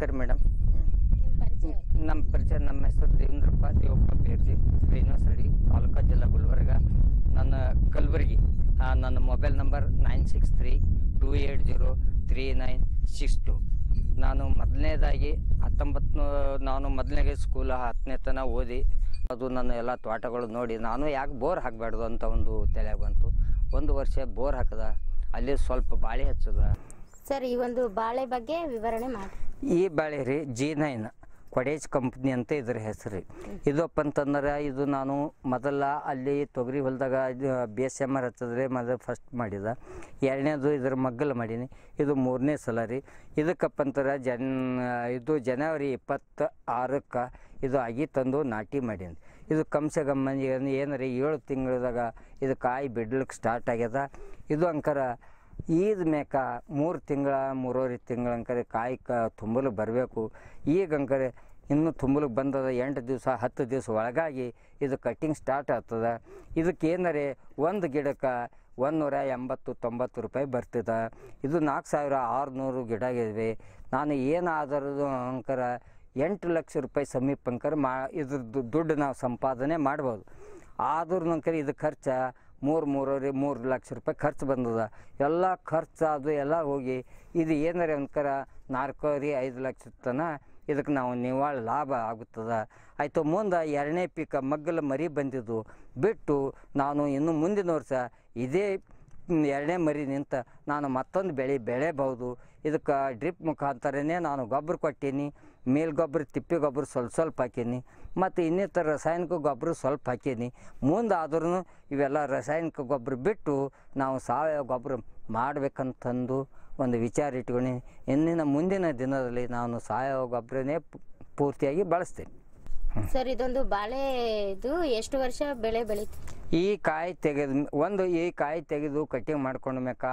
ನಮಸ್ಕಾರ ಮೇಡಮ್ ನಮ್ಮ ಪರಿಚಯ ನಮ್ಮ ಹೆಸರು ದೇವೇಂದ್ರಪ್ಪ ದೇವಪ್ಪ ಶ್ರೀನಿವಾಸ ಶ್ರೀನಿವಾಸರೆಡ್ಡಿ ತಾಲೂಕಾ ಜಿಲ್ಲಾ ಗುಲ್ಬರ್ಗ ನನ್ನ ಕಲಬುರಗಿ ನನ್ನ mobile number nine six three two eight zero three nine six two ನಾನು ಮೊದಲನೇದಾಗಿ ಹತ್ತೊಂಬತ್ತು ನಾನು ಮೊದಲನೇ ಸ್ಕೂಲ್ ಹತ್ತನೇ ತನ ಓದಿ ಅದು ನನ್ನ ಎಲ್ಲ ತೋಟಗಳು ನೋಡಿ ನಾನು ಯಾಕೆ ಬೋರ್ ಹಾಕಬಾರ್ದು ಅಂತ ಒಂದು ತಲೆ ಬಂತು ಒಂದು ವರ್ಷ ಬೋರ್ ಹಾಕದ ಅಲ್ಲಿ ಸ್ವಲ್ಪ ಬಾಳೆ ಹಚ್ಚದ ಸರ್ ಈ ಒಂದು ಬಾಳೆ ಬಗ್ಗೆ ವಿವರಣೆ ಮಾಡಿ ಈ ಬಾಳೆ ರೀ ಜಿ ನೈನ್ ಕೊಡೇಜ್ ಕಂಪ್ನಿ ಅಂತ ಇದ್ರ ಹೆಸರು ರೀ ಇದಪ್ಪ ಅಂತಂದ್ರೆ ಇದು ನಾನು ಮೊದಲ ಅಲ್ಲಿ ತೊಗರಿ ಹೊಲದಾಗ ಬಿ ಎಸ್ ಎಮ್ ಆರ್ ಹಚ್ಚಿದ್ರೆ ಮೊದಲು ಫಸ್ಟ್ ಮಾಡಿದ ಎರಡನೇದು ಇದ್ರ ಮಗ್ಗಲು ಮಾಡೀನಿ ಇದು ಮೂರನೇ ಸಲ ರೀ ಇದಕ್ಕಪ್ಪ ಅಂತಾರೆ ಜನ್ ಇದು ಜನವರಿ ಇಪ್ಪತ್ತು ಆರಕ್ಕೆ ಇದು ಆಗಿ ತಂದು ನಾಟಿ ಮಾಡೀನಿ ಇದು ಕಮ್ಸೆ ಏನು ರೀ ಏಳು ತಿಂಗಳದಾಗ ಇದು ಕಾಯಿ ಬಿಡ್ಲಿಕ್ಕೆ ಸ್ಟಾರ್ಟ್ ಆಗ್ಯದ ಇದು ಅಂಕರ ಈದ ಮೇಕ ಮೂರು ತಿಂಗಳ ಮೂರುವರೆ ತಿಂಗಳ ಅಂಕರೆ ಕಾಯಿ ಕ ತುಂಬಲು ಬರಬೇಕು ಈಗ ಅಂಕರೆ ಇನ್ನೂ ತುಂಬಲು ಬಂದದ ಎಂಟು ದಿವಸ ಹತ್ತು ದಿವಸ ಒಳಗಾಗಿ ಇದು ಕಟ್ಟಿಂಗ್ ಸ್ಟಾರ್ಟ್ ಆಗ್ತದೆ ಇದಕ್ಕೇನರೆ ಒಂದು ಗಿಡಕ್ಕೆ ಒಂದುನೂರ ಎಂಬತ್ತು ತೊಂಬತ್ತು ರೂಪಾಯಿ ಬರ್ತದೆ ಇದು ನಾಲ್ಕು ಸಾವಿರ ಆರುನೂರು ಗಿಡ ಇದ್ವಿ ನಾನು ಏನಾದರೂ ಅಂಕರ ಎಂಟು ಲಕ್ಷ ರೂಪಾಯಿ ಸಮೀಪ ಅಂಕರ ಮಾ ಇದ್ರ ದುಡ್ಡು ನಾವು ಸಂಪಾದನೆ ಮಾಡ್ಬೋದು ಆದ್ರೂ ಅಂಕರೆ ಇದು ಖರ್ಚು ಮೂರು ಮೂರುವರೆ ಮೂರು ಲಕ್ಷ ರೂಪಾಯಿ ಖರ್ಚು ಬಂದದ ಎಲ್ಲ ಖರ್ಚಾದು ಎಲ್ಲ ಹೋಗಿ ಇದು ಏನಾರ ಒಂದ್ಕರ ನಾಲ್ಕೂವರೆ ಐದು ಲಕ್ಷ ತನಕ ಇದಕ್ಕೆ ನಾವು ನಿವಾಳ ಲಾಭ ಆಗುತ್ತದೆ ಆಯಿತು ಮುಂದೆ ಎರಡನೇ ಪೀಕ ಮಗ್ಗಲ ಮರಿ ಬಂದಿದ್ದು ಬಿಟ್ಟು ನಾನು ಇನ್ನು ಮುಂದಿನ ವರ್ಷ ಇದೇ ಎರಡನೇ ಮರಿ ನಿಂತ ನಾನು ಮತ್ತೊಂದು ಬೆಳೆ ಬೆಳೆಬಹುದು ಇದಕ್ಕೆ ಡ್ರಿಪ್ ಮುಖಾಂತರನೇ ನಾನು ಗೊಬ್ಬರ ಕೊಟ್ಟೀನಿ ಮೇಲ್ಗೊಬ್ಬರ ತಿಪ್ಪೆ ಗೊಬ್ಬರ ಸ್ವಲ್ಪ ಸ್ವಲ್ಪ ಹಾಕೀನಿ ಮತ್ತು ಇನ್ನಿತರ ರಾಸಾಯನಿಕ ಗೊಬ್ಬರ ಸ್ವಲ್ಪ ಹಾಕೀನಿ ಮುಂದೆ ಆದ್ರೂ ಇವೆಲ್ಲ ರಾಸಾಯನಿಕ ಗೊಬ್ಬರ ಬಿಟ್ಟು ನಾವು ಸಾವಯವ ಗೊಬ್ಬರ ಮಾಡಬೇಕಂತಂದು ಒಂದು ವಿಚಾರ ಇಟ್ಕೊಂಡು ಇಂದಿನ ಮುಂದಿನ ದಿನದಲ್ಲಿ ನಾನು ಸಾವಯವ ಗೊಬ್ಬರನೇ ಪೂರ್ತಿಯಾಗಿ ಬಳಸ್ತೀನಿ ಸರ್ ಇದೊಂದು ಬಾಳೆ ಇದು ಎಷ್ಟು ವರ್ಷ ಬೆಳೆ ಬೆಳೀತದೆ ಈ ಕಾಯಿ ತೆಗೆದ ಒಂದು ಈ ಕಾಯಿ ತೆಗೆದು ಕಟಿಂಗ್ ಮಾಡ್ಕೊಂಡ ಮೇಕ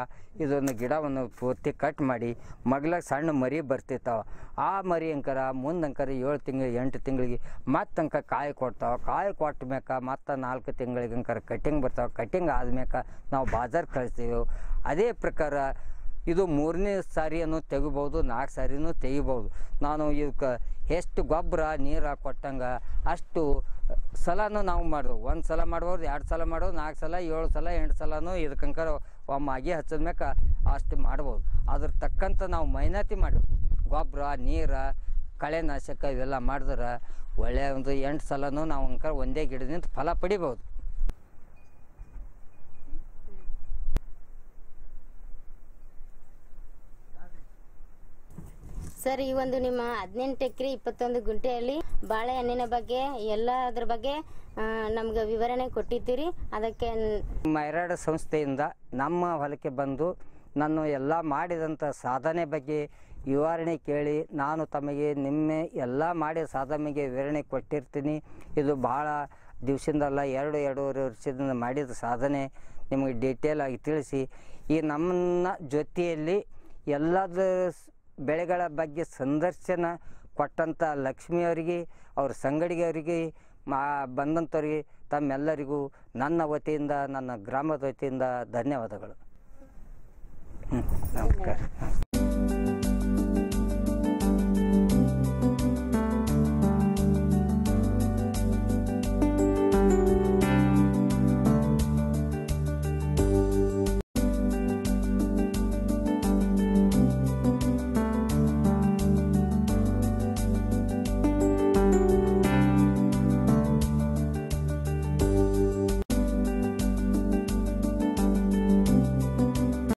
ಇದೊಂದು ಗಿಡವನ್ನು ಪೂರ್ತಿ ಕಟ್ ಮಾಡಿ ಮಗ್ಲಾಗ ಸಣ್ಣ ಮರಿ ಬರ್ತಿತ್ತು ಆ ಮರಿ ಅಂಕರ ಮುಂದಂಕರ ಏಳು ತಿಂಗಳು ಎಂಟು ತಿಂಗಳಿಗೆ ಮತ್ತಂಕ ಕಾಯಿ ಕೊಡ್ತಾವೆ ಕಾಯಿ ಕೊಟ್ಟ ಮೇಕ ಮತ್ತು ನಾಲ್ಕು ತಿಂಗಳಿಗೆ ಅಂಕರ ಕಟಿಂಗ್ ಬರ್ತಾವೆ ಕಟಿಂಗ್ ಆದ್ಮೇಕ ನಾವು ಬಾಜಾರ್ ಕಳಿಸ್ತೀವಿ ಅದೇ ಪ್ರಕಾರ ಇದು ಮೂರನೇ ಸಾರಿಯನ್ನು ತೆಗಿಬೋದು ನಾಲ್ಕು ಸಾರಿನೂ ತೆಗಿಬೋದು ನಾನು ಇದಕ್ಕೆ ಎಷ್ಟು ಗೊಬ್ಬರ ನೀರು ಕೊಟ್ಟಂಗೆ ಅಷ್ಟು ಸಲನೂ ನಾವು ಮಾಡೋದು ಒಂದು ಸಲ ಮಾಡ್ಬೋದು ಎರಡು ಸಲ ಮಾಡೋದು ನಾಲ್ಕು ಸಲ ಏಳು ಸಲ ಎಂಟು ಸಲನೂ ಇದಕ್ಕಂಕರ ಒಮ್ಮಾಗಿ ಹಚ್ಚಿದ ಮೇಲೆ ಅಷ್ಟು ಮಾಡ್ಬೋದು ಅದ್ರ ತಕ್ಕಂತ ನಾವು ಮೈನಾತಿ ಮಾಡೋದು ಗೊಬ್ಬರ ನೀರು ಕಳೆನಾಶಕ ಇವೆಲ್ಲ ಮಾಡಿದ್ರೆ ಒಳ್ಳೆಯ ಒಂದು ಎಂಟು ಸಲನೂ ನಾವು ಅಂಕರ್ ಒಂದೇ ಗಿಡದಿಂದ ಫಲ ಪಡಿಬೋದು ಸರ್ ಈ ಒಂದು ನಿಮ್ಮ ಹದಿನೆಂಟು ಎಕರೆ ಇಪ್ಪತ್ತೊಂದು ಗುಂಟೆಯಲ್ಲಿ ಬಾಳೆಹಣ್ಣಿನ ಬಗ್ಗೆ ಎಲ್ಲ ಅದ್ರ ಬಗ್ಗೆ ನಮ್ಗೆ ವಿವರಣೆ ಕೊಟ್ಟಿದ್ದೀರಿ ಅದಕ್ಕೆ ಮೈರಾಡ ಸಂಸ್ಥೆಯಿಂದ ನಮ್ಮ ಹೊಲಕ್ಕೆ ಬಂದು ನಾನು ಎಲ್ಲ ಮಾಡಿದಂಥ ಸಾಧನೆ ಬಗ್ಗೆ ವಿವರಣೆ ಕೇಳಿ ನಾನು ತಮಗೆ ನಿಮ್ಮೆ ಎಲ್ಲ ಮಾಡಿದ ಸಾಧನೆಗೆ ವಿವರಣೆ ಕೊಟ್ಟಿರ್ತೀನಿ ಇದು ಭಾಳ ದಿವಸದಿಂದಲ್ಲ ಎರಡು ಎರಡೂವರೆ ವರ್ಷದಿಂದ ಮಾಡಿದ ಸಾಧನೆ ನಿಮಗೆ ಡೀಟೇಲ್ ಆಗಿ ತಿಳಿಸಿ ಈ ನಮ್ಮನ್ನ ಜೊತೆಯಲ್ಲಿ ಎಲ್ಲದ ಬೆಳೆಗಳ ಬಗ್ಗೆ ಸಂದರ್ಶನ ಕೊಟ್ಟಂಥ ಲಕ್ಷ್ಮಿಯವರಿಗೆ ಅವ್ರ ಸಂಗಡಿಗೆಯವರಿಗೆ ಮಾ ಬಂದಂಥವ್ರಿಗೆ ತಮ್ಮೆಲ್ಲರಿಗೂ ನನ್ನ ವತಿಯಿಂದ ನನ್ನ ಗ್ರಾಮದ ವತಿಯಿಂದ ಧನ್ಯವಾದಗಳು ಹ್ಞೂ ನಮಸ್ಕಾರ